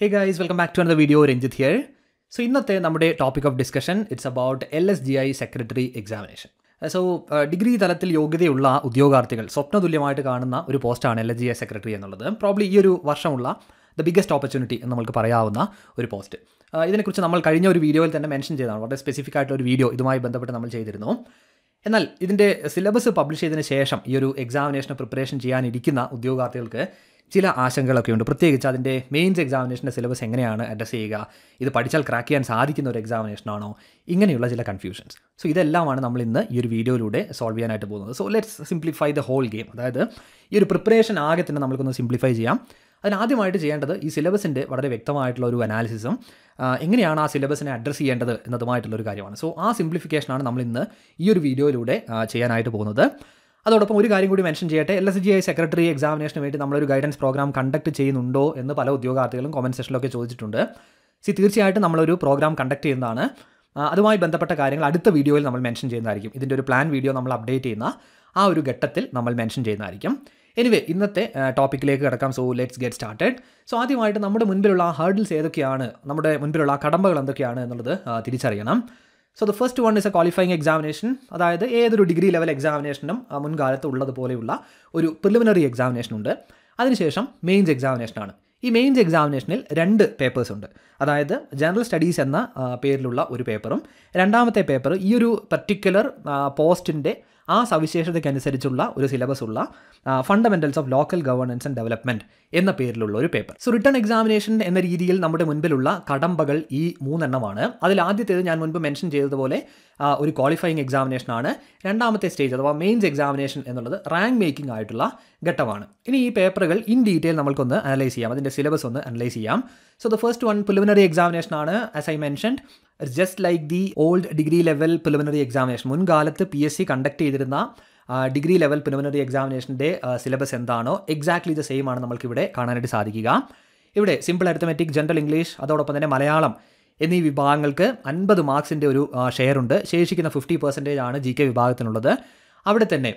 hey guys welcome back to another video Ranjith here so ഇന്നത്തെ നമ്മുടെ topic of discussion it's about L S G I secretary examination so degree തലത്തിൽ യോഗ്യതയുള്ള ഉദ്യോഗാർത്ഥികൾ സ്വപ്ന തുല്യമായിട്ട് കാണുന്ന ഒരു പോസ്റ്റാണ് L S G I secretary എന്നുള്ളത് പ്രോബ്ലി ഈ ഒരു വർഷമുള്ള ദ ബിഗ്ഗസ്റ്റ് ഓപ്പർച്യൂണിറ്റി എന്ന് നമുക്ക് പറയാവുന്ന ഒരു പോസ്റ്റ് uh, ഇതിനെക്കുറിച്ച് നമ്മൾ കഴിഞ്ഞ ഒരു വീഡിയോയിൽ തന്നെ മെൻഷൻ ചെയ്തതാണ് വളരെ സ്പെസിഫിക് ആയിട്ടുള്ള ഒരു വീഡിയോ ഇതുമായി ബന്ധപ്പെട്ട് നമ്മൾ ചെയ്തിരുന്നു എന്നാൽ ഇതിൻ്റെ സിലബസ് പബ്ലിഷ് ചെയ്തതിന് ശേഷം ഈ ഒരു എക്സാമിനേഷന് പ്രിപ്പറേഷൻ ചെയ്യാനിരിക്കുന്ന ഉദ്യോഗാർത്ഥികൾക്ക് ചില ആശങ്കകളൊക്കെ ഉണ്ട് പ്രത്യേകിച്ച് അതിൻ്റെ മെയിൻസ് എക്സാമിനേഷൻ്റെ സിലബസ് എങ്ങനെയാണ് അഡ്രസ് ചെയ്യുക ഇത് പഠിച്ചാൽ ക്രാക്ക് ചെയ്യാൻ സാധിക്കുന്ന ഒരു എക്സാമിനേഷനാണോ ഇങ്ങനെയുള്ള ചില കൺഫ്യൂഷൻസ് സോ ഇതെല്ലാമാണ് നമ്മൾ ഇന്ന് ഈ ഒരു വീഡിയോയിലൂടെ സോൾവ് ചെയ്യാനായിട്ട് പോകുന്നത് so let's simplify the whole game അതായത് ഈ ഒരു പ്രിപ്പറേഷൻ ആകെ തന്നെ നമുക്കൊന്ന് സിംപ്ലിഫൈ ചെയ്യാം അതിനാദ്യമായിട്ട് ചെയ്യേണ്ടത് ഈ സിലബസിൻ്റെ വളരെ വ്യക്തമായിട്ടുള്ള ഒരു അനാലിസിസും എങ്ങനെയാണ് ആ സിലബസിനെ അഡ്രസ്സ് ചെയ്യേണ്ടത് എന്നതുമായിട്ടുള്ളൊരു കാര്യമാണ് സോ ആ സിംപ്ലിഫിക്കേഷനാണ് നമ്മൾ ഇന്ന് ഈ ഒരു വീഡിയോയിലൂടെ ചെയ്യാനായിട്ട് പോകുന്നത് അതോടൊപ്പം ഒരു കാര്യം കൂടി മെൻഷൻ ചെയ്യട്ടെ L S G I secretary എക്സാമിനേഷന് വേണ്ടി നമ്മളൊരു ഗൈഡൻസ് പ്രോഗ്രാം കണ്ടക്ട് ചെയ്യുന്നുണ്ടോ എന്ന് പല ഉദ്യോഗാർത്ഥികളും കോമൻറ്റ് സെഷനിലൊക്കെ ചോദിച്ചിട്ടുണ്ട് സി തീർച്ചയായിട്ടും നമ്മളൊരു പ്രോഗ്രാം കണ്ടക്ട് ചെയ്യുന്നതാണ് അതുമായി ബന്ധപ്പെട്ട കാര്യങ്ങൾ അടുത്ത വീഡിയോയിൽ നമ്മൾ മെൻഷൻ ചെയ്യുന്നതായിരിക്കും ഇതിൻ്റെ ഒരു പ്ലാൻ വീഡിയോ നമ്മൾ അപ്ഡേറ്റ് ചെയ്യുന്ന ആ ഒരു ഘട്ടത്തിൽ നമ്മൾ മെൻഷൻ ചെയ്യുന്നതായിരിക്കും എനിവേ ഇന്നത്തെ ടോപ്പിക്കിലേക്ക് കിടക്കാം so let's get started so ആദ്യമായിട്ട് നമ്മുടെ മുൻപിലുള്ള ഹേർഡിൽസ് ഏതൊക്കെയാണ് നമ്മുടെ മുൻപിലുള്ള കടമ്പകൾ എന്തൊക്കെയാണ് എന്നുള്ളത് തിരിച്ചറിയണം so the first one is a qualifying examination അതായത് ഏതൊരു ഡിഗ്രി ലെവൽ എക്സാമിനേഷനും മുൻകാലത്ത് ഉള്ളതുപോലെയുള്ള ഒരു പ്രിലിമിനറി എക്സാമിനേഷൻ ഉണ്ട് അതിനുശേഷം മെയിൻസ് എക്സാമിനേഷനാണ് ഈ മെയിൻസ് എക്സാമിനേഷനിൽ രണ്ട് പേപ്പേഴ്സ് ഉണ്ട് അതായത് ജനറൽ സ്റ്റഡീസ് എന്ന പേരിലുള്ള ഒരു പേപ്പറും രണ്ടാമത്തെ പേപ്പർ ഈ ഒരു പർട്ടിക്കുലർ പോസ്റ്റിൻ്റെ ആ സവിശേഷതയ്ക്കനുസരിച്ചുള്ള ഒരു സിലബസ് ഉള്ള fundamentals of local governance and development എന്ന പേരിലുള്ള ഒരു പേപ്പർ സോ റിട്ടേൺ എക്സാമിനേഷൻ എന്ന രീതിയിൽ നമ്മുടെ മുൻപിലുള്ള കടമ്പകൾ ഈ മൂന്നെണ്ണമാണ് അതിൽ ആദ്യത്തേത് ഞാൻ മുൻപ് മെൻഷൻ ചെയ്തതുപോലെ ഒരു ക്വാളിഫയിങ് എക്സാമിനേഷനാണ് രണ്ടാമത്തെ സ്റ്റേജ് അഥവാ മെയിൻസ് എക്സാമിനേഷൻ എന്നുള്ളത് റാങ്ക് മേക്കിംഗ് ആയിട്ടുള്ള ഘട്ടമാണ് ഇനി ഈ പേപ്പറുകൾ ഇൻ ഡീറ്റെയിൽ നമ്മൾക്കൊന്ന് അനലൈസ് ചെയ്യാം അതിൻ്റെ സിലബസ് ഒന്ന് അനലൈസ് ചെയ്യാം so the first one preliminary examination ആണ് as I mentioned just like the old degree level preliminary examination മുൻകാലത്ത് പി എസ് സി കണ്ടക്ട് ചെയ്തിരുന്ന ഡിഗ്രി ലെവൽ പ്രിലിമിനറി എക്സാമിനേഷൻ്റെ സിലബസ് എന്താണോ എക്സാക്ട്ലി ദ സെയിം ആണ് ഇവിടെ കാണാനായിട്ട് സാധിക്കുക ഇവിടെ സിമ്പിൾ അരിത്തമെറ്റിക് ജനറൽ ഇംഗ്ലീഷ് അതോടൊപ്പം തന്നെ മലയാളം എന്നീ വിഭാഗങ്ങൾക്ക് അൻപത് മാർക്സിൻ്റെ ഒരു ഷെയർ ഉണ്ട് ശേഷിക്കുന്ന ഫിഫ്റ്റി പെർസെൻറ്റേജ് ആണ് ജി കെ വിഭാഗത്തിനുള്ളത് അവിടെ തന്നെ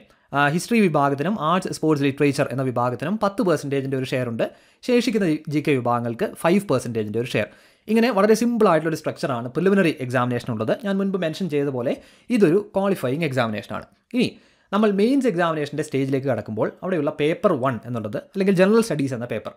ഹിസ്റ്ററി വിഭാഗത്തിനും ആർട്സ് സ്പോർട്സ് ലിറ്ററേച്ചർ എന്ന വിഭാഗത്തിനും പത്ത് പെർസെൻറ്റേജിൻ്റെ ഒരു ഷെയർ ഉണ്ട് ശേഷിക്കുന്ന ജി കെ വിഭാഗങ്ങൾക്ക് ഫൈവ് പെർസെൻറ്റേജിൻ്റെ ഒരു ഷെയർ ഇങ്ങനെ വളരെ സിമ്പിൾ ആയിട്ടുള്ള ഒരു സ്ട്രക്ചറാണ് പ്രിലിമിനറി എക്സാമിനേഷൻ ഉള്ളത് ഞാൻ മുൻപ് മെൻഷൻ ചെയ്ത പോലെ ഇതൊരു ക്വാളിഫയിങ് എക്സാമിനേഷനാണ് ഇനി നമ്മൾ മെയിൻസ് എക്സാമിനേഷൻ്റെ സ്റ്റേജിലേക്ക് കടക്കുമ്പോൾ അവിടെയുള്ള പേപ്പർ വൺ എന്നുള്ളത് അല്ലെങ്കിൽ ജനറൽ സ്റ്റഡീസ് എന്ന പേപ്പർ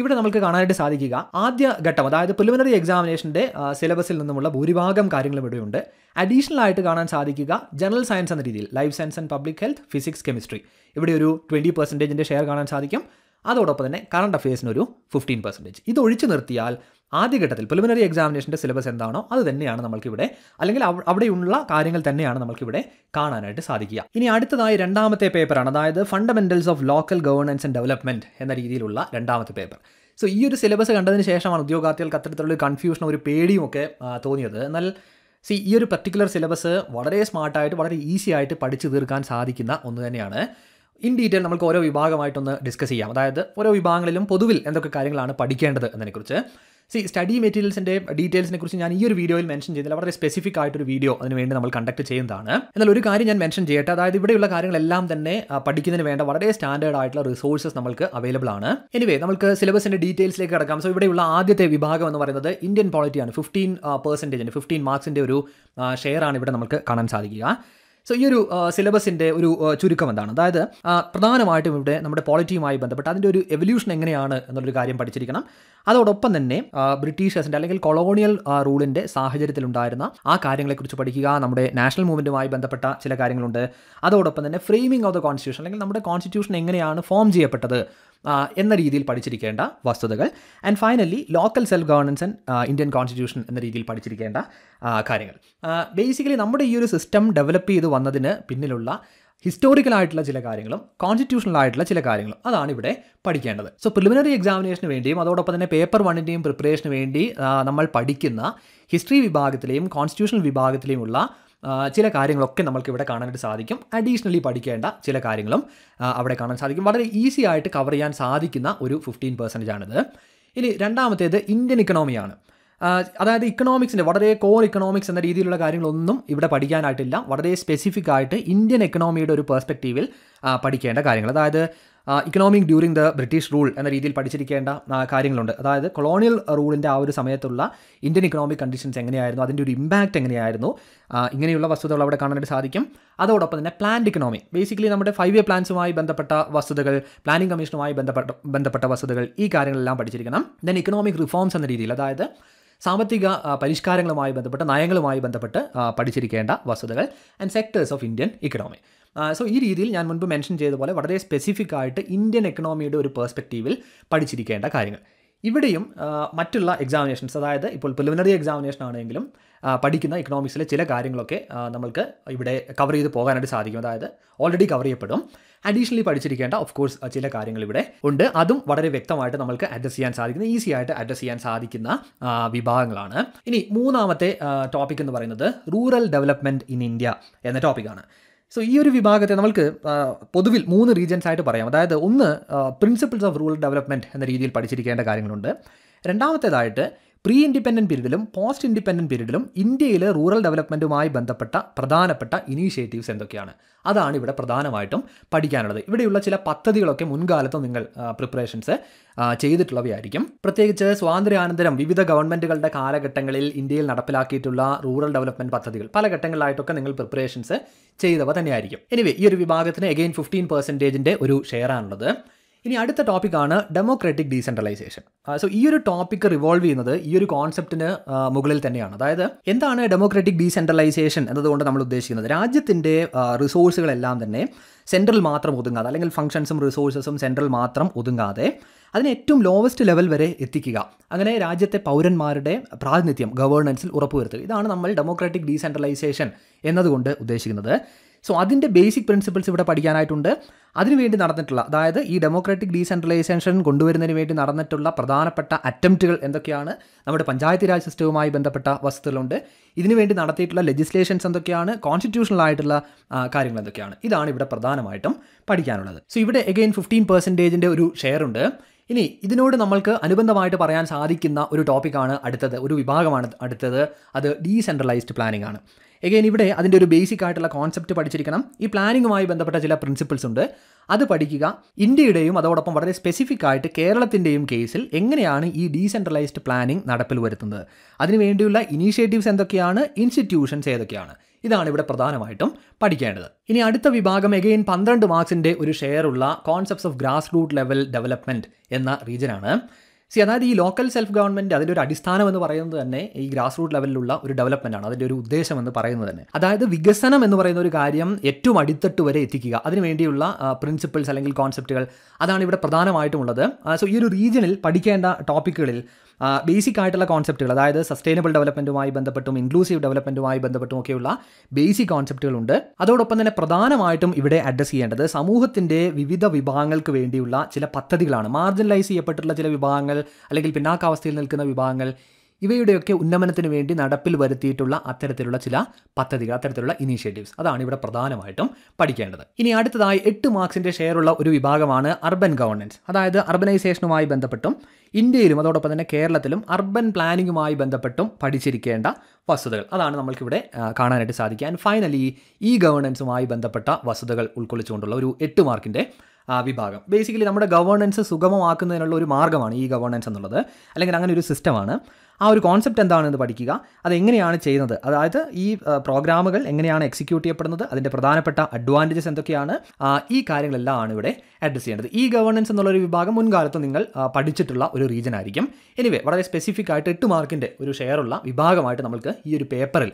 ഇവിടെ നമുക്ക് കാണാനായിട്ട് സാധിക്കുക ആദ്യ ഘട്ടം അതായത് പ്രിലിമിനറി എക്സാമിനേഷൻ്റെ സിലബസിൽ നിന്നുമുള്ള ഭൂരിഭാഗം കാര്യങ്ങളും ഇവിടെയുണ്ട് അഡീഷണൽ ആയിട്ട് കാണാൻ സാധിക്കുക ജനറൽ സയൻസ് എന്ന രീതിയിൽ life science and public health physics chemistry ഇവിടെ ഒരു ട്വൻറ്റി പെർസെൻറ്റേജിൻ്റെ ഷെയർ കാണാൻ സാധിക്കും അതോടൊപ്പം തന്നെ കറണ്ട് അഫയേഴ്സിന് ഒരു ഫിഫ്റ്റീൻ പെർസെൻറ്റേജ് ഇത് ഒഴിച്ചു നിർത്തിയാൽ ആദ്യഘട്ടത്തിൽ പ്രിലിമിനറി എക്സാമിനേഷൻ്റെ സിലബസ് എന്താണോ അത് തന്നെയാണ് നമ്മൾക്കിവിടെ അല്ലെങ്കിൽ അവിടെയുള്ള കാര്യങ്ങൾ തന്നെയാണ് നമ്മൾക്കിവിടെ കാണാനായിട്ട് സാധിക്കുക ഇനി അടുത്തതായി രണ്ടാമത്തെ പേപ്പറാണ് അതായത് fundamentals of local governance and development എന്ന രീതിയിലുള്ള രണ്ടാമത്തെ പേപ്പർ സോ ഈ ഒരു സിലബസ് കണ്ടതിന് ശേഷമാണ് ഉദ്യോഗാർത്ഥികൾക്ക് അത്തരത്തിലുള്ള കൺഫ്യൂഷനും ഒരു പേടിയും ഒക്കെ തോന്നിയത് എന്നാൽ സി ഈ ഒരു പെർട്ടിക്കുലർ സിലബസ് വളരെ സ്മാർട്ടായിട്ട് വളരെ ഈസി ആയിട്ട് പഠിച്ചു തീർക്കാൻ സാധിക്കുന്ന ഒന്ന് തന്നെയാണ് ഇൻ ഡീറ്റെയിൽ നമുക്ക് ഓരോ വിഭാഗമായിട്ടൊന്ന് ഡിസ്കസ് ചെയ്യാം അതായത് ഓരോ വിഭാഗങ്ങളിലും പൊതുവിൽ എന്തൊക്കെ കാര്യങ്ങളാണ് പഠിക്കേണ്ടത് എന്നതിനെക്കുറിച്ച് സി സ്റ്റഡി മെറ്റീരിയൽസിന്റെ ഡീറ്റെയിൽസിനെ കുറിച്ച് ഞാൻ ഈ ഒരു വീഡിയോയിൽ മെൻഷൻ ചെയ്തില്ല വളരെ സ്പെസിഫിക് ആയിട്ടൊരു വീഡിയോ അതിന് വേണ്ടി നമ്മൾ കണ്ടക്ട് ചെയ്യുന്നതാണ് എന്നാൽ ഒരു കാര്യം ഞാൻ മെൻഷൻ ചെയ്യട്ടെ അതായത് ഇവിടെയുള്ള കാര്യങ്ങളെല്ലാം തന്നെ പഠിക്കുന്നതിന് വേണ്ട വളരെ സ്റ്റാൻഡേർഡ് ആയിട്ടുള്ള റിസോഴ്സസ് നമുക്ക് അവൈലബിൾ ആണ് എനിവേ നമുക്ക് സിലബസിന്റെ ഡീറ്റെയിൽസിലേക്ക് കിടക്കാം സോ ഇവിടെയുള്ള ആദ്യത്തെ വിഭാഗം എന്ന് പറയുന്നത് ഇന്ത്യൻ പോളിറ്റിയാണ് ഫിഫ്റ്റീൻ പെർസെൻറ്റേജിൻ്റെ ഫിഫ്റ്റീൻ മാർക്സിൻ്റെ ഒരു ഷെയർ ആണ് ഇവിടെ നമുക്ക് കാണാൻ സാധിക്കുക സോ ഈ ഒരു സിലബസിൻ്റെ ഒരു ചുരുക്കം എന്താണ് അതായത് പ്രധാനമായിട്ടും ഇവിടെ നമ്മുടെ പോളിറ്റിയുമായി ബന്ധപ്പെട്ട് അതിൻ്റെ ഒരു എവല്യൂഷൻ എങ്ങനെയാണ് എന്നുള്ളൊരു കാര്യം പഠിച്ചിരിക്കണം അതോടൊപ്പം തന്നെ ബ്രിട്ടീഷേഴ്സിൻ്റെ അല്ലെങ്കിൽ കൊളോണിയൽ റൂളിൻ്റെ സാഹചര്യത്തിലുണ്ടായിരുന്ന ആ കാര്യങ്ങളെക്കുറിച്ച് പഠിക്കുക നമ്മുടെ നാഷണൽ മൂവ്മെൻറ്റുമായി ബന്ധപ്പെട്ട ചില കാര്യങ്ങളുണ്ട് അതോടൊപ്പം തന്നെ ഫ്രെയിമിംഗ് ഓഫ് ദ കോൺസ്റ്റിറ്റ്യൂഷൻ അല്ലെങ്കിൽ നമ്മുടെ കോൺസ്റ്റിറ്റ്യൂഷൻ എങ്ങനെയാണ് ഫോം ചെയ്യപ്പെട്ടത് എന്ന രീതിയിൽ പഠിച്ചിരിക്കേണ്ട വസ്തുതകൾ and finally local self governance and Indian constitution എന്ന രീതിയിൽ പഠിച്ചിരിക്കേണ്ട കാര്യങ്ങൾ ബേസിക്കലി നമ്മുടെ ഈ ഒരു സിസ്റ്റം ഡെവലപ്പ് ചെയ്ത് വന്നതിന് പിന്നിലുള്ള ഹിസ്റ്റോറിക്കൽ ആയിട്ടുള്ള ചില കാര്യങ്ങളും കോൺസ്റ്റിറ്റ്യൂഷണൽ ആയിട്ടുള്ള ചില കാര്യങ്ങളും അതാണ് ഇവിടെ പഠിക്കേണ്ടത് സോ പ്രിലിമിനറി എക്സാമിനേഷന് വേണ്ടിയും അതോടൊപ്പം തന്നെ പേപ്പർ വണ്ണിൻ്റെയും പ്രിപ്പറേഷന് വേണ്ടി നമ്മൾ പഠിക്കുന്ന ഹിസ്റ്ററി വിഭാഗത്തിലെയും കോൺസ്റ്റിറ്റ്യൂഷണൽ വിഭാഗത്തിലെയുമുള്ള ചില കാര്യങ്ങളൊക്കെ നമ്മൾക്ക് ഇവിടെ കാണാനായിട്ട് സാധിക്കും അഡീഷണലി പഠിക്കേണ്ട ചില കാര്യങ്ങളും അവിടെ കാണാൻ സാധിക്കും വളരെ ഈസി ആയിട്ട് കവർ ചെയ്യാൻ സാധിക്കുന്ന ഒരു ഫിഫ്റ്റീൻ പെർസെൻറ്റേജ് ആണിത് ഇനി രണ്ടാമത്തേത് ഇന്ത്യൻ ഇക്കണോമിയാണ് അതായത് ഇക്കണോമിക്സിൻ്റെ വളരെ കോർ ഇക്കണോമിക്സ് എന്ന രീതിയിലുള്ള കാര്യങ്ങളൊന്നും ഇവിടെ പഠിക്കാനായിട്ടില്ല വളരെ സ്പെസിഫിക് ആയിട്ട് ഇന്ത്യൻ എക്കണോമിയുടെ ഒരു പെർസ്പെക്റ്റീവിൽ പഠിക്കേണ്ട കാര്യങ്ങൾ അതായത് economic during the British rule എന്ന രീതിയിൽ പഠിച്ചിരിക്കേണ്ട കാര്യങ്ങളുണ്ട് അതായത് കൊളോണിയൽ റൂളിൻ്റെ ആ ഒരു സമയത്തുള്ള ഇന്ത്യൻ ഇക്കണോമിക് കണ്ടീഷൻസ് എങ്ങനെയായിരുന്നു അതിൻ്റെ ഒരു ഇമ്പാക്റ്റ് എങ്ങനെയായിരുന്നു ഇങ്ങനെയുള്ള വസ്തുതകൾ അവിടെ കാണാനായിട്ട് സാധിക്കും അതോടൊപ്പം തന്നെ പ്ലാൻഡ് ഇക്കണോമി ബേസിക്കലി നമ്മുടെ ഫൈവ് ഇയർ പ്ലാൻസുമായി ബന്ധപ്പെട്ട വസ്തുതകൾ പ്ലാനിംഗ് കമ്മീഷനുമായി ബന്ധപ്പെട്ട ബന്ധപ്പെട്ട വസ്തുതകൾ ഈ കാര്യങ്ങളെല്ലാം പഠിച്ചിരിക്കണം ദെൻ ഇക്കണോമിക് റിഫോംസ് എന്ന രീതിയിൽ അതായത് സാമ്പത്തിക പരിഷ്കാരങ്ങളുമായി ബന്ധപ്പെട്ട് നയങ്ങളുമായി ബന്ധപ്പെട്ട് പഠിച്ചിരിക്കേണ്ട വസ്തുതകൾ and sectors of Indian economy so ഈ രീതിയിൽ ഞാൻ മുൻപ് മെൻഷൻ ചെയ്ത പോലെ വളരെ സ്പെസിഫിക് ആയിട്ട് ഇന്ത്യൻ എക്കണോമിയുടെ ഒരു പെർസ്പെക്റ്റീവിൽ പഠിച്ചിരിക്കേണ്ട കാര്യങ്ങൾ ഇവിടെയും മറ്റുള്ള എക്സാമിനേഷൻസ് അതായത് ഇപ്പോൾ പ്രിലിമിനറി എക്സാമിനേഷൻ ആണെങ്കിലും പഠിക്കുന്ന ഇക്കണോമിക്സിലെ ചില കാര്യങ്ങളൊക്കെ നമ്മൾക്ക് ഇവിടെ കവർ ചെയ്ത് പോകാനായിട്ട് സാധിക്കും അതായത് ഓൾറെഡി കവർ ചെയ്യപ്പെടും അഡീഷണലി പഠിച്ചിരിക്കേണ്ട ഓഫ് കോഴ്സ് ചില കാര്യങ്ങൾ ഇവിടെ ഉണ്ട് അതും വളരെ വ്യക്തമായിട്ട് നമുക്ക് അഡ്രസ് ചെയ്യാൻ സാധിക്കുന്ന ഈസി ആയിട്ട് അഡ്രസ് ചെയ്യാൻ സാധിക്കുന്ന വിഭാഗങ്ങളാണ് ഇനി മൂന്നാമത്തെ ടോപ്പിക് എന്ന് പറയുന്നത് റൂറൽ ഡെവലപ്മെൻറ്റ് ഇൻ ഇന്ത്യ എന്ന ടോപ്പിക്കാണ് സോ ഈ ഒരു വിഭാഗത്തെ നമുക്ക് പൊതുവിൽ മൂന്ന് റീജൻസ് ആയിട്ട് പറയാം അതായത് ഒന്ന് പ്രിൻസിപ്പിൾസ് ഓഫ് റൂറൽ ഡെവലപ്മെൻറ്റ് എന്ന രീതിയിൽ പഠിച്ചിരിക്കേണ്ട കാര്യങ്ങളുണ്ട് രണ്ടാമത്തേതായിട്ട് പ്രീ ഇൻഡിപെൻഡൻറ്റ് പീരീഡിലും പോസ്റ്റ് ഇൻഡിപെൻഡൻറ്റ് പീരീഡിലും ഇന്ത്യയിലെ റൂറൽ ഡെവലപ്മെൻറ്റുമായി ബന്ധപ്പെട്ട പ്രധാനപ്പെട്ട ഇനീഷ്യേറ്റീവ്സ് എന്തൊക്കെയാണ് അതാണ് ഇവിടെ പ്രധാനമായിട്ടും പഠിക്കാനുള്ളത് ഇവിടെയുള്ള ചില പദ്ധതികളൊക്കെ മുൻകാലത്ത് നിങ്ങൾ പ്രിപ്പറേഷൻസ് ചെയ്തിട്ടുള്ളവയായിരിക്കും പ്രത്യേകിച്ച് സ്വാതന്ത്ര്യാനന്തരം വിവിധ ഗവൺമെൻറ്റുകളുടെ കാലഘട്ടങ്ങളിൽ ഇന്ത്യയിൽ നടപ്പിലാക്കിയിട്ടുള്ള റൂറൽ ഡെവലപ്മെൻറ്റ് പദ്ധതികൾ പല ഘട്ടങ്ങളിലായിട്ടൊക്കെ നിങ്ങൾ പ്രിപ്പറേഷൻസ് ചെയ്തവ തന്നെയായിരിക്കും എനിവേ ഈ ഒരു വിഭാഗത്തിന് എഗെയിൻ ഫിഫ്റ്റീൻ പെർസെൻറ്റേജിൻ്റെ ഒരു ഷെയറാണുള്ളത് ഇനി അടുത്ത ടോപ്പിക്കാണ് ഡെമോക്രാറ്റിക് ഡീസെൻട്രലൈസേഷൻ സോ ഈ ഒരു ടോപ്പിക് റിവോൾവ് ചെയ്യുന്നത് ഈ ഒരു കോൺസെപ്റ്റിന് മുകളിൽ തന്നെയാണ് അതായത് എന്താണ് ഡെമോക്രാറ്റിക് ഡീസെൻട്രലൈസേഷൻ എന്നതുകൊണ്ട് നമ്മൾ ഉദ്ദേശിക്കുന്നത് രാജ്യത്തിൻ്റെ റിസോഴ്സുകളെല്ലാം തന്നെ സെൻട്രൽ മാത്രം ഒതുങ്ങാതെ അല്ലെങ്കിൽ ഫംഗ്ഷൻസും റിസോഴ്സസും സെൻട്രൽ മാത്രം ഒതുങ്ങാതെ അതിന് ഏറ്റവും ലോവസ്റ്റ് ലെവൽ വരെ എത്തിക്കുക അങ്ങനെ രാജ്യത്തെ പൗരന്മാരുടെ പ്രാതിനിധ്യം ഗവേണൻസിൽ ഉറപ്പുവരുത്തുക ഇതാണ് നമ്മൾ ഡെമോക്രാറ്റിക് ഡീസെൻട്രലൈസേഷൻ എന്നതുകൊണ്ട് ഉദ്ദേശിക്കുന്നത് സോ അതിൻ്റെ ബേസിക് പ്രിൻസിപ്പിൾസ് ഇവിടെ പഠിക്കാനായിട്ടുണ്ട് അതിനുവേണ്ടി നടന്നിട്ടുള്ള അതായത് ഈ ഡെമോക്രാറ്റിക് ഡീസെൻട്രലൈസേഷൻ കൊണ്ടുവരുന്നതിന് വേണ്ടി നടന്നിട്ടുള്ള പ്രധാനപ്പെട്ട അറ്റംപ്റ്റുകൾ എന്തൊക്കെയാണ് നമ്മുടെ പഞ്ചായത്ത് രാജ് സിസ്റ്റവുമായി ബന്ധപ്പെട്ട വസ്തുതകളുണ്ട് ഇതിനുവേണ്ടി നടത്തിയിട്ടുള്ള ലെജിസ്ലേഷൻസ് എന്തൊക്കെയാണ് കോൺസ്റ്റിറ്റ്യൂഷണൽ ആയിട്ടുള്ള കാര്യങ്ങൾ എന്തൊക്കെയാണ് ഇതാണ് ഇവിടെ പ്രധാനമായിട്ടും പഠിക്കാനുള്ളത് സോ ഇവിടെ എഗെയിൻ ഫിഫ്റ്റീൻ പെർസെൻറ്റേജിൻ്റെ ഒരു ഷെയർ ഉണ്ട് ഇനി ഇതിനോട് നമ്മൾക്ക് അനുബന്ധമായിട്ട് പറയാൻ സാധിക്കുന്ന ഒരു ടോപ്പിക്കാണ് അടുത്തത് ഒരു വിഭാഗമാണ് അടുത്തത് അത് ഡീസെൻട്രലൈസ്ഡ് പ്ലാനിംഗ് ആണ് എഗെയിൻ ഇവിടെ അതിൻ്റെ ഒരു ബേസിക് ആയിട്ടുള്ള കോൺസെപ്റ്റ് പഠിച്ചിരിക്കണം ഈ പ്ലാനിങ്ങുമായി ബന്ധപ്പെട്ട ചില പ്രിൻസിപ്പിൾസ് ഉണ്ട് അത് പഠിക്കുക ഇന്ത്യയുടെയും അതോടൊപ്പം വളരെ സ്പെസിഫിക് ആയിട്ട് കേരളത്തിൻ്റെയും കേസിൽ എങ്ങനെയാണ് ഈ ഡീസെൻട്രലൈസ്ഡ് പ്ലാനിംഗ് നടപ്പിൽ വരുത്തുന്നത് അതിനുവേണ്ടിയുള്ള ഇനീഷ്യേറ്റീവ്സ് എന്തൊക്കെയാണ് ഇൻസ്റ്റിറ്റ്യൂഷൻസ് ഏതൊക്കെയാണ് ഇതാണ് ഇവിടെ പ്രധാനമായിട്ടും പഠിക്കേണ്ടത് ഇനി അടുത്ത വിഭാഗം എഗെയിൻ പന്ത്രണ്ട് മാർക്സിൻ്റെ ഒരു ഷെയർ ഉള്ള concepts of grass root level development എന്ന റീജനാണ് സി അതായത് ഈ ലോക്കൽ സെൽഫ് ഗവൺമെൻറ് അതിൻ്റെ ഒരു അടിസ്ഥാനം എന്ന് പറയുന്നത് തന്നെ ഈ ഗ്രാസ് റൂട്ട് ലെവലിലുള്ള ഒരു ഡെവലപ്മെൻ്റ് ആണ് അതിൻ്റെ ഒരു ഉദ്ദേശം എന്ന് പറയുന്നത് തന്നെ അതായത് വികസനം എന്ന് പറയുന്ന ഒരു കാര്യം ഏറ്റവും അടിത്തട്ട് വരെ എത്തിക്കുക അതിനുവേണ്ടിയുള്ള പ്രിൻസിപ്പിൾസ് അല്ലെങ്കിൽ കോൺസെപ്റ്റുകൾ അതാണ് ഇവിടെ പ്രധാനമായിട്ടുമുള്ളത് സോ ഈ ഒരു റീജിയനിൽ പഠിക്കേണ്ട ടോപ്പിക്കുകളിൽ ബേസിക് ആയിട്ടുള്ള കോൺസെപ്റ്റുകൾ അതായത് സസ്റ്റൈനബിൾ ഡെവലപ്മെൻറ്റുമായി ബന്ധപ്പെട്ടും ഇൻക്ലൂസീവ് ഡെവലപ്മെൻറ്റുമായി ബന്ധപ്പെട്ടും ഒക്കെയുള്ള ബേസിക് കോൺസെപ്റ്റുകളുണ്ട് അതോടൊപ്പം തന്നെ പ്രധാനമായിട്ടും ഇവിടെ അഡ്രസ്സ് ചെയ്യേണ്ടത് സമൂഹത്തിൻ്റെ വിവിധ വിഭാഗങ്ങൾക്ക് വേണ്ടിയുള്ള ചില പദ്ധതികളാണ് മാർജിനലൈസ് ചെയ്യപ്പെട്ടിട്ടുള്ള ചില വിഭാഗങ്ങൾ അല്ലെങ്കിൽ പിന്നാക്കാവസ്ഥയിൽ നിൽക്കുന്ന വിഭാഗങ്ങൾ ഇവയുടെയൊക്കെ ഉന്നമനത്തിന് വേണ്ടി നടപ്പിൽ വരുത്തിയിട്ടുള്ള അത്തരത്തിലുള്ള ചില പദ്ധതികൾ അത്തരത്തിലുള്ള ഇനീഷ്യേറ്റീവ്സ് അതാണ് ഇവിടെ പ്രധാനമായിട്ടും പഠിക്കേണ്ടത് ഇനി അടുത്തതായി എട്ട് മാർക്സിൻ്റെ ഷെയറുള്ള ഒരു വിഭാഗമാണ് അർബൻ ഗവർണൻസ് അതായത് അർബനൈസേഷനുമായി ബന്ധപ്പെട്ടും ഇന്ത്യയിലും അതോടൊപ്പം തന്നെ കേരളത്തിലും അർബൻ പ്ലാനിങ്ങുമായി ബന്ധപ്പെട്ടും പഠിച്ചിരിക്കേണ്ട വസ്തുതകൾ അതാണ് നമ്മൾക്കിവിടെ കാണാനായിട്ട് സാധിക്കുക ആൻഡ് ഫൈനലി ഈ ഗവർണൻസുമായി ബന്ധപ്പെട്ട വസ്തുതകൾ ഉൾക്കൊള്ളിച്ചുകൊണ്ടുള്ള ഒരു എട്ട് മാർക്കിൻ്റെ വിഭാഗം ബേസിക്കലി നമ്മുടെ ഗവേണൻസ് സുഗമമാക്കുന്നതിനുള്ള ഒരു മാർഗ്ഗമാണ് ഈ ഗവേണൻസ് എന്നുള്ളത് അല്ലെങ്കിൽ അങ്ങനെ ഒരു സിസ്റ്റമാണ് ആ ഒരു കോൺസെപ്റ്റ് എന്താണെന്ന് പഠിക്കുക അതെങ്ങനെയാണ് ചെയ്യുന്നത് അതായത് ഈ പ്രോഗ്രാമുകൾ എങ്ങനെയാണ് എക്സിക്യൂട്ട് ചെയ്യപ്പെടുന്നത് അതിൻ്റെ പ്രധാനപ്പെട്ട അഡ്വാൻറ്റേജസ് എന്തൊക്കെയാണ് ഈ കാര്യങ്ങളെല്ലാം ആണ് ഇവിടെ അഡ്രസ് ചെയ്യേണ്ടത് ഈ ഗവർണൻസ് എന്നുള്ളൊരു വിഭാഗം മുൻകാലത്ത് നിങ്ങൾ പഠിച്ചിട്ടുള്ള ഒരു റീജൻ ആയിരിക്കും എനിവേ വളരെ സ്പെസിഫിക് ആയിട്ട് എട്ട് മാർക്കിൻ്റെ ഒരു ഷെയറുള്ള വിഭാഗമായിട്ട് നമുക്ക് ഈ ഒരു പേപ്പറിൽ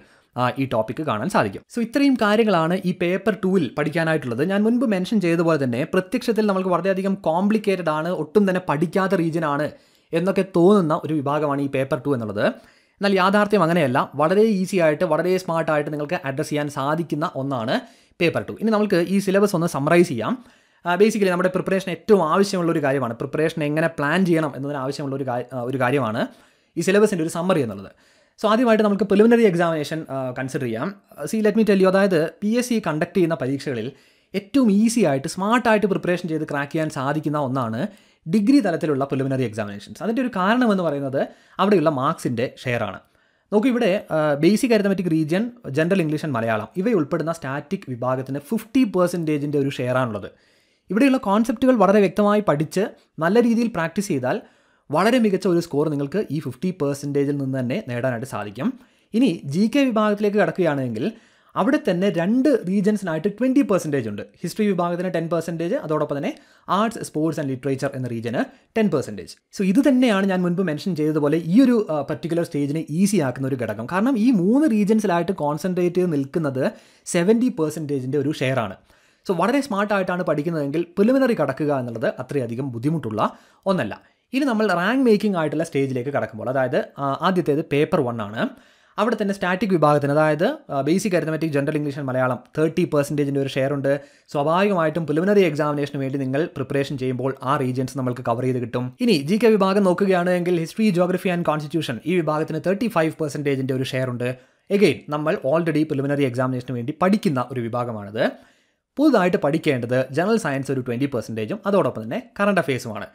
ഈ ടോപ്പിക്ക് കാണാൻ സാധിക്കും സോ ഇത്രയും കാര്യങ്ങളാണ് ഈ പേപ്പർ ടൂവിൽ പഠിക്കാനായിട്ടുള്ളത് ഞാൻ മുൻപ് മെൻഷൻ ചെയ്തതുപോലെ തന്നെ പ്രത്യക്ഷത്തിൽ നമുക്ക് വളരെയധികം കോംപ്ലിക്കേറ്റഡ് ആണ് ഒട്ടും തന്നെ പഠിക്കാത്ത റീജിയൻ ആണ് എന്നൊക്കെ തോന്നുന്ന ഒരു വിഭാഗമാണ് ഈ പേപ്പർ ടു എന്നുള്ളത് എന്നാൽ യാഥാർത്ഥ്യം അങ്ങനെയല്ല വളരെ ഈസി ആയിട്ട് വളരെ സ്മാർട്ടായിട്ട് നിങ്ങൾക്ക് അഡ്രസ്സ് ചെയ്യാൻ സാധിക്കുന്ന ഒന്നാണ് പേപ്പർ ടു ഇനി നമുക്ക് ഈ സിലബസ് ഒന്ന് സമറൈസ് ചെയ്യാം ബേസിക്കലി നമ്മുടെ പ്രിപ്പറേഷൻ ഏറ്റവും ആവശ്യമുള്ള ഒരു കാര്യമാണ് പ്രിപ്പറേഷൻ എങ്ങനെ പ്ലാൻ ചെയ്യണം എന്നതിന് ആവശ്യമുള്ള ഒരു ഒരു കാര്യമാണ് ഈ സിലബസിൻ്റെ ഒരു സമ്മറി എന്നുള്ളത് സോ ആദ്യമായിട്ട് നമുക്ക് പ്രിലിമിനറി എക്സാമിനേഷൻ കൺസിഡർ ചെയ്യാം see let me tell you അതായത് പി എസ് സി കണ്ടക്ട് ചെയ്യുന്ന പരീക്ഷകളിൽ ഏറ്റവും ഈസി ആയിട്ട് സ്മാർട്ടായിട്ട് പ്രിപ്പറേഷൻ ചെയ്ത് ക്രാക്ക് ചെയ്യാൻ സാധിക്കുന്ന ഒന്നാണ് ഡിഗ്രി തലത്തിലുള്ള പ്രിലിമിനറി എക്സാമിനേഷൻസ് അതിൻ്റെ ഒരു കാരണം എന്ന് പറയുന്നത് അവിടെയുള്ള മാർക്സിൻ്റെ ഷെയറാണ് നോക്കൂ ഇവിടെ basic arithmetic region general English and Malayalam ഇവയുൾപ്പെടുന്ന സ്റ്റാറ്റിക് വിഭാഗത്തിന് ഫിഫ്റ്റി പെർസെൻറ്റേജിൻ്റെ ഒരു ഷെയറാണുള്ളത് ഇവിടെയുള്ള കോൺസെപ്റ്റുകൾ വളരെ വ്യക്തമായി പഠിച്ച് നല്ല രീതിയിൽ പ്രാക്ടീസ് ചെയ്താൽ വളരെ മികച്ച ഒരു സ്കോർ നിങ്ങൾക്ക് ഈ ഫിഫ്റ്റി പെർസെൻറ്റേജിൽ നിന്ന് തന്നെ നേടാനായിട്ട് സാധിക്കും ഇനി ജി കെ വിഭാഗത്തിലേക്ക് കടക്കുകയാണെങ്കിൽ അവിടെ തന്നെ രണ്ട് റീജൻസിനായിട്ട് ട്വൻറ്റി പെർസെൻറ്റേജ് ഉണ്ട് ഹിസ്റ്ററി വിഭാഗത്തിന് ടെൻ പെർസെൻറ്റേജ് അതോടൊപ്പം തന്നെ ആർട്സ് സ്പോർട്സ് ആൻഡ് ലിറ്ററേച്ചർ എന്ന റീജന് ടെൻ പെർസെൻറ്റേജ് സോ ഇത് തന്നെയാണ് ഞാൻ മുൻപ് മെൻഷൻ ചെയ്തതുപോലെ ഈ ഒരു പർട്ടിക്കുലർ സ്റ്റേജിനെ ഈസി ആക്കുന്ന ഒരു ഘടകം കാരണം ഈ മൂന്ന് റീജൻസിലായിട്ട് കോൺസെൻട്രേറ്റ് ചെയ്ത് നിൽക്കുന്നത് സെവൻറ്റി പെർസെൻറ്റേജിൻ്റെ ഒരു ഷെയറാണ് സോ വളരെ സ്മാർട്ടായിട്ടാണ് പഠിക്കുന്നതെങ്കിൽ പ്രിലിമിനറി കടക്കുക എന്നുള്ളത് അത്രയധികം ബുദ്ധിമുട്ടുള്ള ഒന്നല്ല ഇനി നമ്മൾ റാങ്ക് മേക്കിംഗ് ആയിട്ടുള്ള സ്റ്റേജിലേക്ക് കടക്കുമ്പോൾ അതായത് ആദ്യത്തേത് പേപ്പർ വൺ ആണ് അവിടെ തന്നെ സ്റ്റാറ്റിക് വിഭാഗത്തിന് അതായത് basic arithmetic general English and Malayalam thirty പെർസെൻറ്റേജിൻ്റെ ഒരു ഷെയർ ഉണ്ട് സ്വാഭാവികമായിട്ടും പ്രിലിമിനറി എക്സാമിനേഷന് വേണ്ടി നിങ്ങൾ പ്രിപ്പറേഷൻ ചെയ്യുമ്പോൾ ആ റീജിയൻസ് നമുക്ക് കവർ ചെയ്ത് കിട്ടും ഇനി ജി കെ വിഭാഗം നോക്കുകയാണെങ്കിൽ ഹിസ്റ്ററി ജോഗ്രഫി ആൻഡ് കോൺസ്റ്റിറ്റ്യൂഷൻ ഈ വിഭാഗത്തിന് തേർട്ടി ഫൈവ് പെർസെൻറ്റേജിൻ്റെ ഒരു ഷെയർ ഉണ്ട് എഗെയിൻ നമ്മൾ ഓൾറെഡി പ്രിലിമിനറി എക്സാമിനേഷന് വേണ്ടി പഠിക്കുന്ന ഒരു വിഭാഗമാണിത് പുതുതായിട്ട് പഠിക്കേണ്ടത് ജനറൽ സയൻസ് ഒരു ട്വൻറ്റി പെർസെൻറ്റേജും അതോടൊപ്പം തന്നെ കറണ്ട് അഫയേഴ്സുമാണ്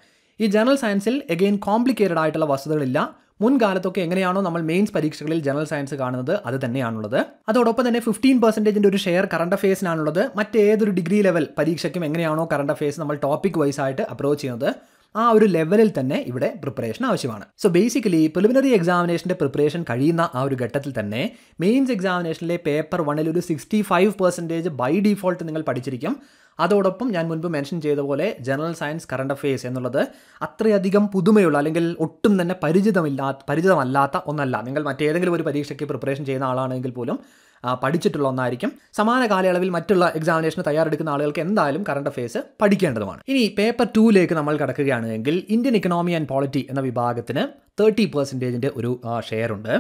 ഈ ജനറൽ സയൻസിൽ എഗെയിൻ കോംപ്ലിക്കേറ്റഡ് ആയിട്ടുള്ള വസ്തുതകളില്ല മുൻകാലത്തൊക്കെ എങ്ങനെയാണോ നമ്മൾ മെയിൻസ് പരീക്ഷകളിൽ ജനറൽ സയൻസ് കാണുന്നത് അത് തന്നെയാണുള്ളത് അതോടൊപ്പം തന്നെ ഫിഫ്റ്റീൻ പെർസെൻറ്റേജിൻ്റെ ഒരു ഷെയർ കറണ്ട് അഫയേഴ്സിനാണുള്ളത് മറ്റേതൊരു ഡിഗ്രി ലെവൽ പരീക്ഷയ്ക്കും എങ്ങനെയാണോ കറണ്ട് അഫയേഴ്സ് നമ്മൾ ടോപ്പിക് വൈസ് ആയിട്ട് അപ്രോച്ച് ചെയ്യുന്നത് ആ ഒരു ലെവലിൽ തന്നെ ഇവിടെ പ്രിപ്പറേഷൻ ആവശ്യമാണ് സോ ബേസിക്കലി പ്രിലിമിനറി എക്സാമിനേഷൻ്റെ പ്രിപ്പറേഷൻ കഴിയുന്ന ആ ഒരു ഘട്ടത്തിൽ തന്നെ മെയിൻസ് എക്സാമിനേഷനിലെ പേപ്പർ വണ്ണിൽ ഒരു sixty five percentage by default നിങ്ങൾ പഠിച്ചിരിക്കും അതോടൊപ്പം ഞാൻ മുൻപ് മെൻഷൻ ചെയ്ത പോലെ ജനറൽ സയൻസ് കറണ്ട് അഫയേഴ്സ് എന്നുള്ളത് അത്രയധികം പുതുമയുള്ള അല്ലെങ്കിൽ ഒട്ടും തന്നെ പരിചിതമില്ലാ പരിചിതമല്ലാത്ത ഒന്നല്ല നിങ്ങൾ മറ്റേതെങ്കിലും ഒരു പരീക്ഷയ്ക്ക് പ്രിപ്പറേഷൻ ചെയ്യുന്ന ആളാണെങ്കിൽ പോലും പഠിച്ചിട്ടുള്ള ഒന്നായിരിക്കും സമാന കാലയളവിൽ മറ്റുള്ള എക്സാമിനേഷന് തയ്യാറെടുക്കുന്ന ആളുകൾക്ക് എന്തായാലും കറണ്ട് അഫയേഴ്സ് പഠിക്കേണ്ടതുമാണ് ഇനി പേപ്പർ ടൂയിലേക്ക് നമ്മൾ കടക്കുകയാണ് എങ്കിൽ ഇന്ത്യൻ ഇക്കണോമി ആൻഡ് പോളിറ്റി എന്ന വിഭാഗത്തിന് തേർട്ടി പെർസെൻറ്റേജിൻ്റെ ഒരു ഷെയർ ഉണ്ട്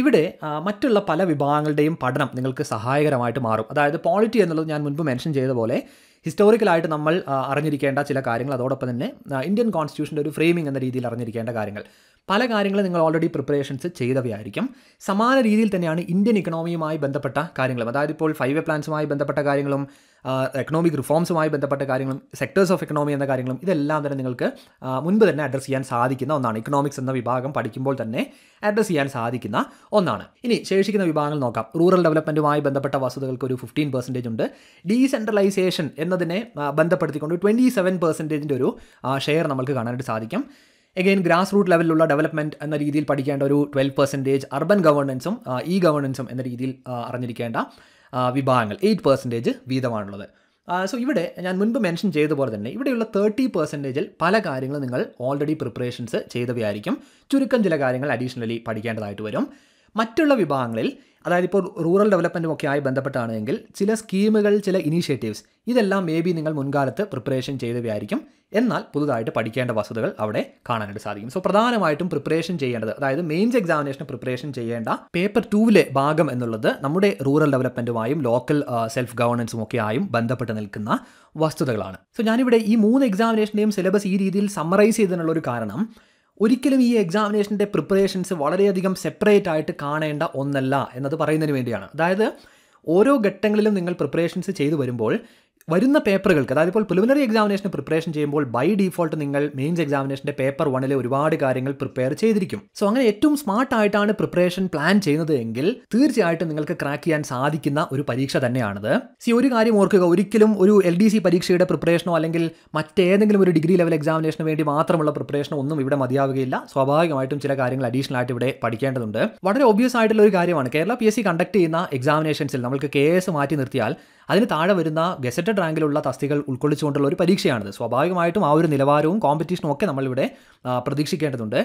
ഇവിടെ മറ്റുള്ള പല വിഭാഗങ്ങളുടെയും പഠനം നിങ്ങൾക്ക് സഹായകരമായിട്ട് മാറും അതായത് പോളിറ്റി എന്നുള്ളത് ഞാൻ മുൻപ് മെൻഷൻ ചെയ്ത പോലെ ഹിസ്റ്റോറിക്കലായിട്ട് നമ്മൾ അറിഞ്ഞിരിക്കേണ്ട ചില കാര്യങ്ങൾ അതോടൊപ്പം തന്നെ ഇന്ത്യൻ കോൺസ്റ്റിറ്റ്യൂഷൻ്റെ ഒരു ഫ്രെയിമിംഗ് എന്ന രീതിയിൽ അറിഞ്ഞിരിക്കേണ്ട കാര്യങ്ങൾ പല കാര്യങ്ങളും നിങ്ങൾ ഓൾറെഡി പ്രിപ്പറേഷൻസ് ചെയ്തവയായിരിക്കും സമാന രീതിയിൽ തന്നെയാണ് ഇന്ത്യൻ ഇക്കണോമിയുമായി ബന്ധപ്പെട്ട കാര്യങ്ങളും അതായത് ഇപ്പോൾ ഫൈവ് പ്ലാൻസുമായി ബന്ധപ്പെട്ട കാര്യങ്ങളും എക്കണോമിക് റിഫോംസുമായി ബന്ധപ്പെട്ട കാര്യങ്ങളും സെക്ടേഴ്സ് ഓഫ് എക്കണോമി എന്ന കാര്യങ്ങളും ഇതെല്ലാം തന്നെ നിങ്ങൾക്ക് മുൻപ് തന്നെ അഡ്രസ്സ് ചെയ്യാൻ സാധിക്കുന്ന ഒന്നാണ് ഇക്കണോമിക്സ് എന്ന വിഭാഗം പഠിക്കുമ്പോൾ തന്നെ അഡ്രസ്സ് ചെയ്യാൻ സാധിക്കുന്ന ഒന്നാണ് ഇനി ശേഷിക്കുന്ന വിഭാഗങ്ങൾ നോക്കാം റൂറൽ ഡെവലപ്മെൻറ്റുമായി ബന്ധപ്പെട്ട വസ്തുതകൾക്ക് ഒരു ഫിഫ്റ്റീൻ പെർസെൻറ്റേജ് ഉണ്ട് ഡീസെൻട്രലൈസേഷൻ എന്നതിനെ ബന്ധപ്പെടുത്തിക്കൊണ്ട് ട്വൻറ്റി സെവൻ പെർസെൻറ്റേജിൻ്റെ ഒരു ഷെയർ നമുക്ക് കാണാനായിട്ട് സാധിക്കും എഗെയിൻ ഗ്രാസ് റൂട്ട് ലെവലിലുള്ള ഡെവലപ്മെൻറ്റ് എന്ന രീതിയിൽ പഠിക്കേണ്ട ഒരു ട്വൽവ് പെർസെൻറ്റേജ് അർബൻ ഗവർണൻസും ഇ ഗവർണൻസും എന്ന രീതിയിൽ അറിഞ്ഞിരിക്കേണ്ട വിഭാഗങ്ങൾ എയ്റ്റ് പെർസെൻറ്റേജ് വീതമാണുള്ളത് സോ ഇവിടെ ഞാൻ മുൻപ് മെൻഷൻ ചെയ്ത പോലെ തന്നെ ഇവിടെയുള്ള തേർട്ടി പെർസെൻറ്റേജിൽ പല കാര്യങ്ങളും നിങ്ങൾ ഓൾറെഡി പ്രിപ്പറേഷൻസ് ചെയ്തവയായിരിക്കും ചുരുക്കം ചില കാര്യങ്ങൾ അഡീഷണലി പഠിക്കേണ്ടതായിട്ട് വരും മറ്റുള്ള വിഭാഗങ്ങളിൽ അതായത് ഇപ്പോൾ റൂറൽ ഡെവലപ്മെൻറ്റും ഒക്കെ ആയി ബന്ധപ്പെട്ടാണ് എങ്കിൽ ചില സ്കീമുകൾ ചില ഇനീഷ്യേറ്റീവ്സ് ഇതെല്ലാം മേ ബി നിങ്ങൾ മുൻകാലത്ത് പ്രിപ്പറേഷൻ ചെയ്തവയായിരിക്കും എന്നാൽ പുതുതായിട്ട് പഠിക്കേണ്ട വസ്തുതകൾ അവിടെ കാണാനായിട്ട് സാധിക്കും സോ പ്രധാനമായിട്ടും പ്രിപ്പറേഷൻ ചെയ്യേണ്ടത് അതായത് മെയിൻസ് എക്സാമിനേഷൻ പ്രിപ്പറേഷൻ ചെയ്യേണ്ട പേപ്പർ ടൂവിലെ ഭാഗം എന്നുള്ളത് നമ്മുടെ റൂറൽ ഡെവലപ്മെൻറ്റുമായും ലോക്കൽ സെൽഫ് ഗവർണൻസും ഒക്കെ ആയും ബന്ധപ്പെട്ട് നിൽക്കുന്ന വസ്തുതകളാണ് സോ ഞാനിവിടെ ഈ മൂന്ന് എക്സാമിനേഷൻ്റെയും സിലബസ് ഈ രീതിയിൽ സമ്മറൈസ് ചെയ്തതിനുള്ള ഒരു കാരണം ഒരിക്കലും ഈ എക്സാമിനേഷൻ്റെ പ്രിപ്പറേഷൻസ് വളരെയധികം സെപ്പറേറ്റ് ആയിട്ട് കാണേണ്ട ഒന്നല്ല എന്നത് പറയുന്നതിന് വേണ്ടിയാണ് അതായത് ഓരോ ഘട്ടങ്ങളിലും നിങ്ങൾ പ്രിപ്പറേഷൻസ് ചെയ്തു വരുമ്പോൾ വരുന്ന പേപ്പറുകൾക്ക് അതായത് ഇപ്പോൾ പ്രിലിമിനറി എക്സാമിനേഷന് പ്രിപ്പറേഷൻ ചെയ്യുമ്പോൾ ബൈ ഡിഫോൾട്ട് നിങ്ങൾ മെയിൻസ് എക്സാമിനേഷൻ്റെ പേപ്പർ വണ്ണിലെ ഒരുപാട് കാര്യങ്ങൾ പ്രിപ്പയർ ചെയ്തിരിക്കും സോ അങ്ങനെ ഏറ്റവും സ്മാർട്ട് ആയിട്ടാണ് പ്രിപ്പറേഷൻ പ്ലാൻ ചെയ്യുന്നത് എങ്കിൽ തീർച്ചയായിട്ടും നിങ്ങൾക്ക് ക്രാക്ക് ചെയ്യാൻ സാധിക്കുന്ന ഒരു പരീക്ഷ തന്നെയാണത് സി ഒരു കാര്യം ഓർക്കുക ഒരിക്കലും ഒരു എൽ ഡി സി പരീക്ഷയുടെ പ്രിപ്പറേഷനോ അല്ലെങ്കിൽ മറ്റേതെങ്കിലും ഒരു ഡിഗ്രി ലെവൽ എക്സാമിനേഷന് വേണ്ടി മാത്രമുള്ള പ്രിപ്പറേഷനോ ഒന്നും ഇവിടെ മതിയാവുകയില്ല സ്വാഭാവികമായിട്ടും ചില കാര്യങ്ങൾ അഡീഷണൽ ആയിട്ട് ഇവിടെ പഠിക്കേണ്ടതുണ്ട് വളരെ ഒബ്വിയസ് ആയിട്ടുള്ള ഒരു കാര്യമാണ് Kerala P S C conduct ചെയ്യുന്ന എക്സാമിനേഷൻസിൽ നമുക്ക് കേസ് മാറ്റി നിർത്തിയാൽ അതിന് താഴെ വരുന്ന ഗസറ്റഡ് റാങ്കിലുള്ള തസ്തികൾ ഉൾക്കൊള്ളിച്ചുകൊണ്ടുള്ള ഒരു പരീക്ഷയാണിത് സ്വാഭാവികമായിട്ടും ആ ഒരു നിലവാരവും കോമ്പറ്റീഷനും ഒക്കെ നമ്മളിവിടെ പ്രതീക്ഷിക്കേണ്ടതുണ്ട്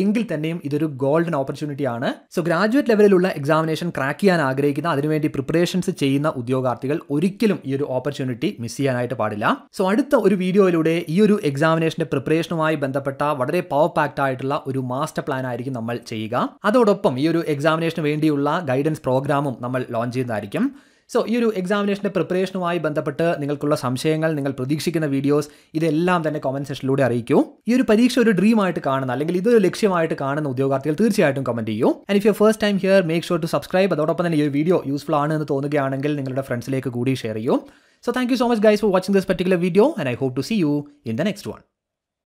എങ്കിൽ തന്നെയും ഇതൊരു ഗോൾഡൻ ഓപ്പർച്യൂണിറ്റി ആണ് സോ ഗ്രാജുവേറ്റ് ലെവലിലുള്ള എക്സാമിനേഷൻ ക്രാക്ക് ചെയ്യാൻ ആഗ്രഹിക്കുന്ന അതിനുവേണ്ടി പ്രിപ്പറേഷൻസ് ചെയ്യുന്ന ഉദ്യോഗാർത്ഥികൾ ഒരിക്കലും ഈ ഒരു ഓപ്പർച്യൂണിറ്റി മിസ് ചെയ്യാനായിട്ട് പാടില്ല സോ അടുത്ത ഒരു വീഡിയോയിലൂടെ ഈ ഒരു എക്സാമിനേഷന്റെ പ്രിപ്പറേഷനുമായി ബന്ധപ്പെട്ട വളരെ പവർ പാക്ഡ് ആയിട്ടുള്ള ഒരു മാസ്റ്റർ പ്ലാൻ ആയിരിക്കും നമ്മൾ ചെയ്യുക അതോടൊപ്പം ഈ ഒരു എക്സാമിനേഷന് വേണ്ടിയുള്ള ഗൈഡൻസ് പ്രോഗ്രാമും നമ്മൾ ലോഞ്ച് ചെയ്യുന്നതായിരിക്കും സോ ഈ ഒരു എക്സാമിനേഷൻ്റെ പ്രിപ്പറേഷനുമായി ബന്ധപ്പെട്ട് നിങ്ങൾക്കുള്ള സംശയങ്ങൾ നിങ്ങൾ പ്രതീക്ഷിക്കുന്ന വീഡിയോസ് ഇതെല്ലാം തന്നെ കമൻറ്റ് സെക്ഷനിലൂടെ അറിയിക്കൂ ഈ ഒരു പരീക്ഷ ഒരു ഡ്രീമായിട്ട് കാണുന്ന അല്ലെങ്കിൽ ഇതൊരു ലക്ഷ്യമായിട്ട് കാണുന്ന ഉദ്യോഗാർത്ഥികൾ തീർച്ചയായിട്ടും കമൻറ്റ് ചെയ്യൂ and if you first time here make sure to subscribe അതോടൊപ്പം തന്നെ ഈ ഒരു വീഡിയോ യൂസ്ഫുൾ ആണ് എന്ന് തോന്നുകയാണെങ്കിൽ നിങ്ങളുടെ ഫ്രണ്ട്സിലേക്ക് കൂടി ഷെയർ ചെയ്യൂ so thank you so much guys for watching this particular video and I hope to see you in the next one